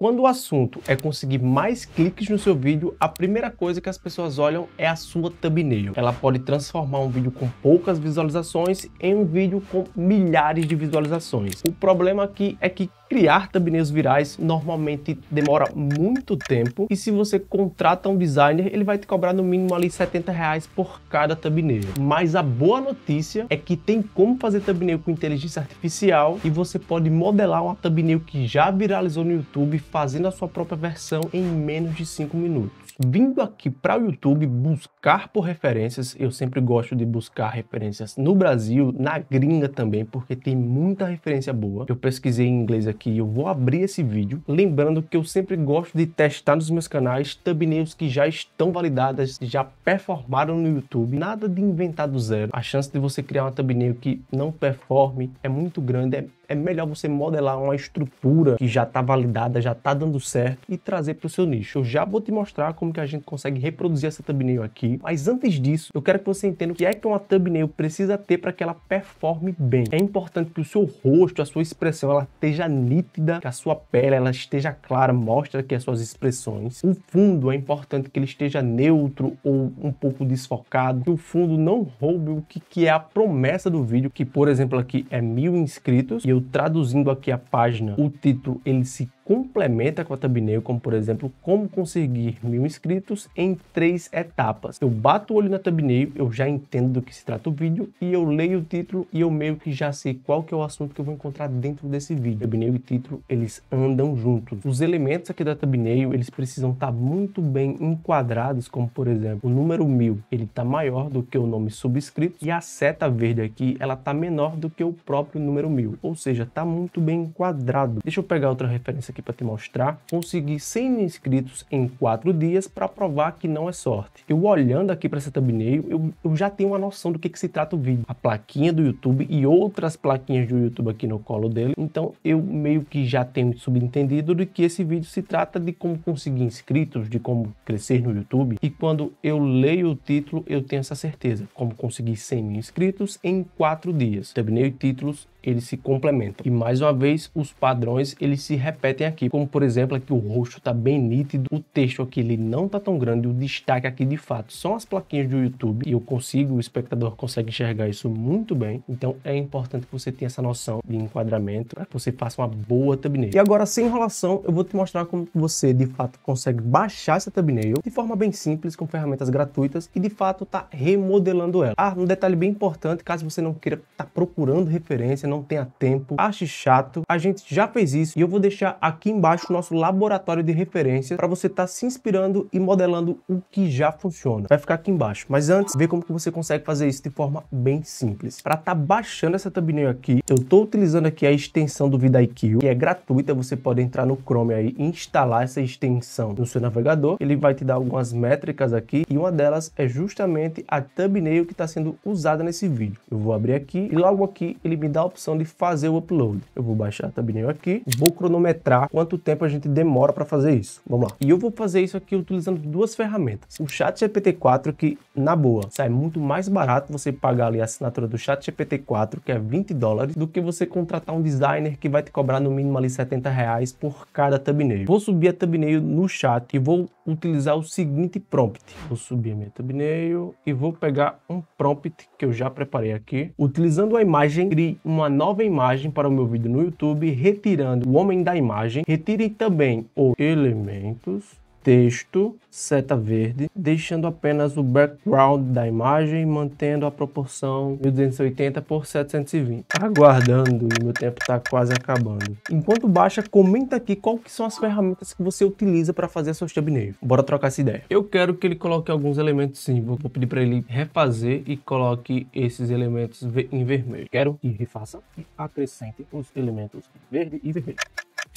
Quando o assunto é conseguir mais cliques no seu vídeo, a primeira coisa que as pessoas olham é a sua thumbnail. Ela pode transformar um vídeo com poucas visualizações em um vídeo com milhares de visualizações. O problema aqui é que Criar thumbnails virais normalmente demora muito tempo e se você contrata um designer, ele vai te cobrar no mínimo ali 70 reais por cada thumbnail. Mas a boa notícia é que tem como fazer thumbnail com inteligência artificial e você pode modelar uma thumbnail que já viralizou no YouTube fazendo a sua própria versão em menos de 5 minutos vindo aqui para o YouTube buscar por referências, eu sempre gosto de buscar referências no Brasil, na gringa também, porque tem muita referência boa. Eu pesquisei em inglês aqui, eu vou abrir esse vídeo, lembrando que eu sempre gosto de testar nos meus canais thumbnails que já estão validadas, já performaram no YouTube, nada de inventar do zero. A chance de você criar uma thumbnail que não performe é muito grande, é é melhor você modelar uma estrutura que já está validada, já está dando certo e trazer para o seu nicho. Eu já vou te mostrar como que a gente consegue reproduzir essa thumbnail aqui, mas antes disso, eu quero que você entenda o que é que uma thumbnail precisa ter para que ela performe bem. É importante que o seu rosto, a sua expressão, ela esteja nítida, que a sua pele ela esteja clara, mostra que as suas expressões. O fundo é importante que ele esteja neutro ou um pouco desfocado, que o fundo não roube o que, que é a promessa do vídeo, que por exemplo aqui é mil inscritos e eu traduzindo aqui a página, o título ele se complementa com a thumbnail, como por exemplo, como conseguir mil inscritos em três etapas. Eu bato o olho na thumbnail, eu já entendo do que se trata o vídeo e eu leio o título e eu meio que já sei qual que é o assunto que eu vou encontrar dentro desse vídeo. Thumbnail e título, eles andam juntos. Os elementos aqui da thumbnail, eles precisam estar tá muito bem enquadrados, como por exemplo, o número mil, ele está maior do que o nome subscrito e a seta verde aqui, ela está menor do que o próprio número mil, ou seja, está muito bem enquadrado. Deixa eu pegar outra referência aqui aqui para te mostrar. Consegui 100 inscritos em 4 dias para provar que não é sorte. Eu olhando aqui para essa thumbnail, eu, eu, já tenho uma noção do que, que se trata o vídeo. A plaquinha do YouTube e outras plaquinhas do YouTube aqui no colo dele. Então eu meio que já tenho subentendido de que esse vídeo se trata de como conseguir inscritos, de como crescer no YouTube. E quando eu leio o título, eu tenho essa certeza. Como conseguir 100 mil inscritos em 4 dias. Thumbnail e títulos eles se complementam. E mais uma vez, os padrões eles se repetem aqui, como por exemplo aqui o rosto está bem nítido, o texto aqui ele não está tão grande, o destaque aqui de fato são as plaquinhas do YouTube e eu consigo, o espectador consegue enxergar isso muito bem. Então é importante que você tenha essa noção de enquadramento para que você faça uma boa thumbnail. E agora, sem enrolação, eu vou te mostrar como você de fato consegue baixar essa thumbnail de forma bem simples, com ferramentas gratuitas e de fato está remodelando ela. Ah, um detalhe bem importante, caso você não queira estar tá procurando referência não tenha tempo, ache chato, a gente já fez isso e eu vou deixar aqui embaixo o nosso laboratório de referência para você estar tá se inspirando e modelando o que já funciona. Vai ficar aqui embaixo. Mas antes, vê como que você consegue fazer isso de forma bem simples. Para estar tá baixando essa thumbnail aqui, eu estou utilizando aqui a extensão do VidaIQ que é gratuita, você pode entrar no Chrome aí e instalar essa extensão no seu navegador. Ele vai te dar algumas métricas aqui e uma delas é justamente a thumbnail que está sendo usada nesse vídeo. Eu vou abrir aqui e logo aqui ele me dá a opção de fazer o upload. Eu vou baixar a thumbnail aqui, vou cronometrar quanto tempo a gente demora para fazer isso. Vamos lá. E eu vou fazer isso aqui utilizando duas ferramentas. O Chat GPT-4 que, na boa, sai muito mais barato você pagar ali a assinatura do Chat GPT-4, que é 20 dólares, do que você contratar um designer que vai te cobrar no mínimo ali 70 reais por cada thumbnail. Vou subir a thumbnail no chat e vou utilizar o seguinte prompt. Vou subir minha thumbnail e vou pegar um prompt que eu já preparei aqui. Utilizando a imagem, crie uma nova imagem para o meu vídeo no YouTube, retirando o homem da imagem. Retire também os elementos texto, seta verde, deixando apenas o background da imagem, mantendo a proporção 1280 por 720. Aguardando, e meu tempo está quase acabando. Enquanto baixa, comenta aqui qual que são as ferramentas que você utiliza para fazer seus thumbnails. Bora trocar essa ideia. Eu quero que ele coloque alguns elementos sim, vou pedir para ele refazer e coloque esses elementos em vermelho. Quero que refaça e acrescente os elementos verde e vermelho.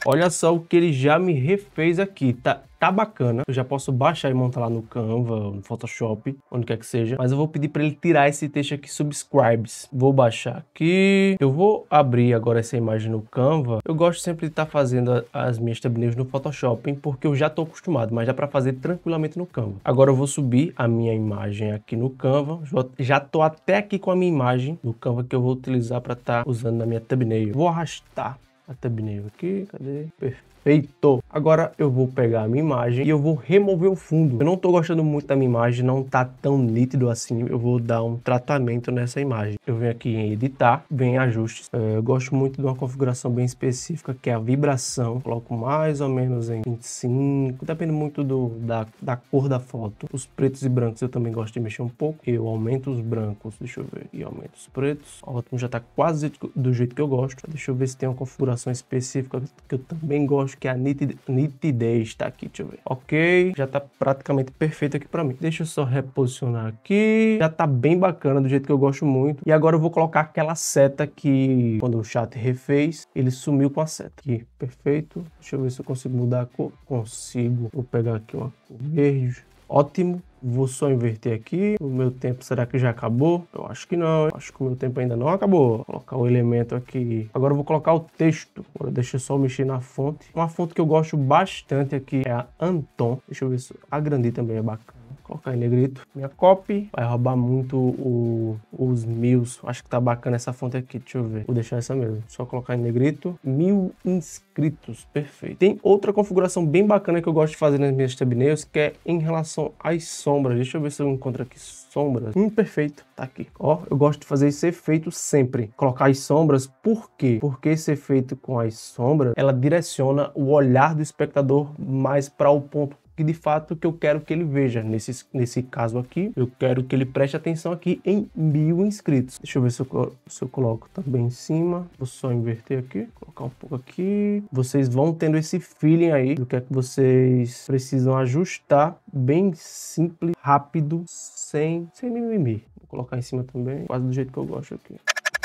Olha só o que ele já me refez aqui, tá, tá bacana. Eu já posso baixar e montar lá no Canva, no Photoshop, onde quer que seja. Mas eu vou pedir para ele tirar esse texto aqui, subscribes. Vou baixar aqui. Eu vou abrir agora essa imagem no Canva. Eu gosto sempre de estar tá fazendo as minhas thumbnails no Photoshop, hein, porque eu já estou acostumado, mas dá para fazer tranquilamente no Canva. Agora eu vou subir a minha imagem aqui no Canva. Já estou até aqui com a minha imagem no Canva que eu vou utilizar para estar tá usando na minha thumbnail. Vou arrastar a thumbnail aqui, cadê? Perfeito. Feito! Agora eu vou pegar a minha imagem e eu vou remover o fundo. Eu não estou gostando muito da minha imagem, não está tão nítido assim. Eu vou dar um tratamento nessa imagem. Eu venho aqui em editar, venho em ajustes. É, eu gosto muito de uma configuração bem específica, que é a vibração. coloco mais ou menos em 25, depende muito do, da, da cor da foto. Os pretos e brancos eu também gosto de mexer um pouco. Eu aumento os brancos, deixa eu ver, e aumento os pretos. Ótimo, já está quase do jeito que eu gosto. Deixa eu ver se tem uma configuração específica que eu também gosto acho que a nitidez, está aqui, deixa eu ver. Ok, já está praticamente perfeito aqui para mim. Deixa eu só reposicionar aqui. Já está bem bacana, do jeito que eu gosto muito. E agora eu vou colocar aquela seta que, quando o chat refez, ele sumiu com a seta. Aqui, perfeito. Deixa eu ver se eu consigo mudar a cor. Consigo. Vou pegar aqui uma cor verde. Ótimo. Vou só inverter aqui. O meu tempo, será que já acabou? Eu acho que não. acho que o meu tempo ainda não acabou. Vou colocar o elemento aqui. Agora eu vou colocar o texto. Agora deixa eu só mexer na fonte. Uma fonte que eu gosto bastante aqui é a Anton. Deixa eu ver se a também é bacana colocar em negrito minha copy. Vai roubar muito o, os meus. Acho que tá bacana essa fonte aqui. Deixa eu ver. Vou deixar essa mesmo. Só colocar em negrito. Mil inscritos. Perfeito. Tem outra configuração bem bacana que eu gosto de fazer nas minhas thumbnails, que é em relação às sombras. Deixa eu ver se eu encontro aqui sombras. Hum, perfeito. Tá aqui. Ó, eu gosto de fazer esse efeito sempre. Colocar as sombras. Por quê? Porque esse efeito com as sombras, ela direciona o olhar do espectador mais para o ponto que de fato que eu quero que ele veja. Nesse, nesse caso aqui, eu quero que ele preste atenção aqui em mil inscritos. Deixa eu ver se eu, se eu coloco também em cima. Vou só inverter aqui, colocar um pouco aqui. Vocês vão tendo esse feeling aí do que é que vocês precisam ajustar. Bem simples, rápido, sem, sem mimimi. Vou colocar em cima também, quase do jeito que eu gosto aqui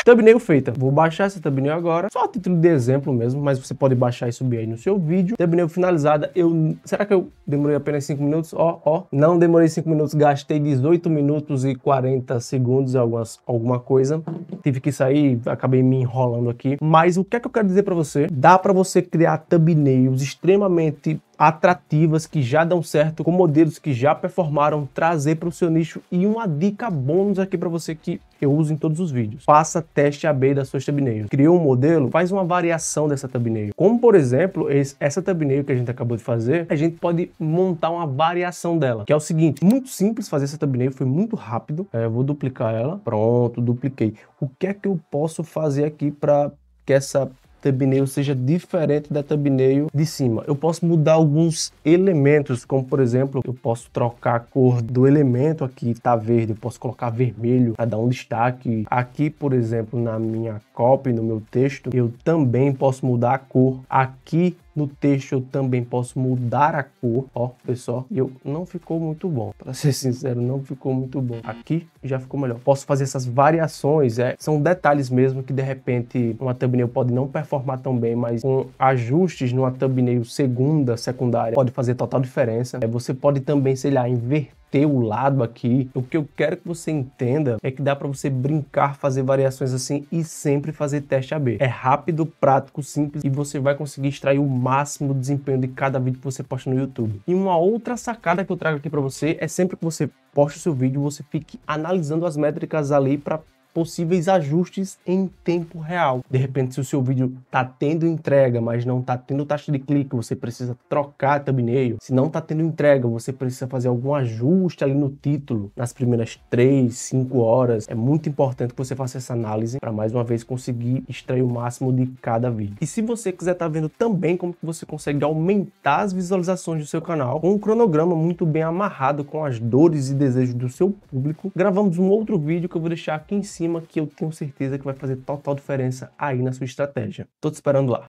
thumbnail feita. Vou baixar essa thumbnail agora, só a título de exemplo mesmo, mas você pode baixar e subir aí no seu vídeo. Thumbnail finalizada, eu... Será que eu demorei apenas 5 minutos? Ó, oh, ó. Oh. Não demorei 5 minutos, gastei 18 minutos e 40 segundos, algumas, alguma coisa. Tive que sair, acabei me enrolando aqui. Mas o que é que eu quero dizer para você? Dá para você criar thumbnails extremamente atrativas que já dão certo, com modelos que já performaram, trazer para o seu nicho e uma dica bônus aqui para você que eu uso em todos os vídeos. Faça teste AB da sua thumbnail. Criou um modelo, faz uma variação dessa thumbnail. Como, por exemplo, esse, essa thumbnail que a gente acabou de fazer, a gente pode montar uma variação dela, que é o seguinte, muito simples fazer essa thumbnail, foi muito rápido. É, eu vou duplicar ela. Pronto, dupliquei. O que é que eu posso fazer aqui para que essa thumbnail seja diferente da thumbnail de cima. Eu posso mudar alguns elementos, como por exemplo, eu posso trocar a cor do elemento aqui, tá verde, eu posso colocar vermelho para dar um destaque. Aqui, por exemplo, na minha copy, no meu texto, eu também posso mudar a cor. Aqui no texto eu também posso mudar a cor, ó, pessoal. E eu não ficou muito bom, para ser sincero, não ficou muito bom. Aqui já ficou melhor. Posso fazer essas variações, é, são detalhes mesmo que de repente uma thumbnail pode não performar tão bem, mas com ajustes numa thumbnail segunda, secundária, pode fazer total diferença. É, você pode também, sei lá, inverter teu lado aqui. O que eu quero que você entenda é que dá para você brincar, fazer variações assim e sempre fazer teste AB. É rápido, prático, simples e você vai conseguir extrair o máximo desempenho de cada vídeo que você posta no YouTube. E uma outra sacada que eu trago aqui para você é sempre que você posta o seu vídeo, você fique analisando as métricas ali para possíveis ajustes em tempo real. De repente, se o seu vídeo está tendo entrega, mas não está tendo taxa de clique, você precisa trocar thumbnail. Se não está tendo entrega, você precisa fazer algum ajuste ali no título nas primeiras 3, 5 horas. É muito importante que você faça essa análise para mais uma vez conseguir extrair o máximo de cada vídeo. E se você quiser estar tá vendo também como que você consegue aumentar as visualizações do seu canal com um cronograma muito bem amarrado com as dores e desejos do seu público, gravamos um outro vídeo que eu vou deixar aqui em cima cima que eu tenho certeza que vai fazer total diferença aí na sua estratégia. Tô te esperando lá.